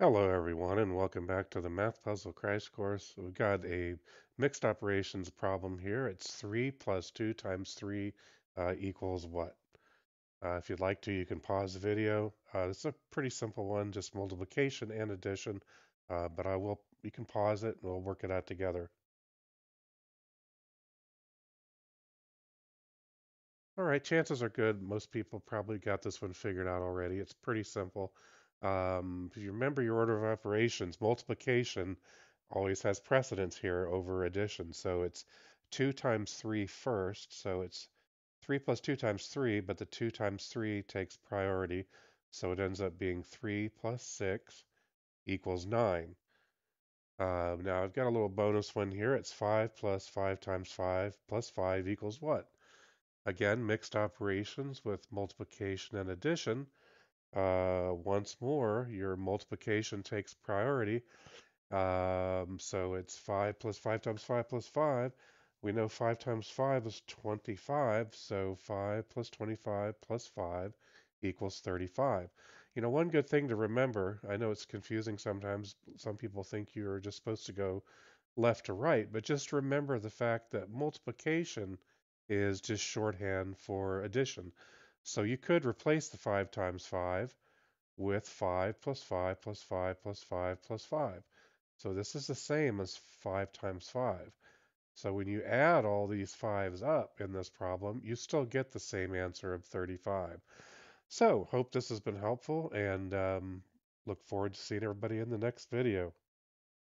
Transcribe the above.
Hello everyone and welcome back to the Math Puzzle Crash Course. We've got a mixed operations problem here. It's 3 plus 2 times 3 uh, equals what? Uh, if you'd like to, you can pause the video. Uh, it's a pretty simple one, just multiplication and addition, uh, but I will. you can pause it and we'll work it out together. All right, chances are good. Most people probably got this one figured out already. It's pretty simple. Um, you remember your order of operations, multiplication always has precedence here over addition. So it's 2 times 3 first. So it's 3 plus 2 times 3, but the 2 times 3 takes priority. So it ends up being 3 plus 6 equals 9. Uh, now I've got a little bonus one here. It's 5 plus 5 times 5 plus 5 equals what? Again, mixed operations with multiplication and addition. Uh, once more, your multiplication takes priority. Um, so it's 5 plus 5 times 5 plus 5. We know 5 times 5 is 25, so 5 plus 25 plus 5 equals 35. You know, one good thing to remember, I know it's confusing sometimes. Some people think you're just supposed to go left to right, but just remember the fact that multiplication is just shorthand for addition. So you could replace the 5 times 5 with 5 plus 5 plus 5 plus 5 plus 5. So this is the same as 5 times 5. So when you add all these 5s up in this problem, you still get the same answer of 35. So hope this has been helpful and um, look forward to seeing everybody in the next video.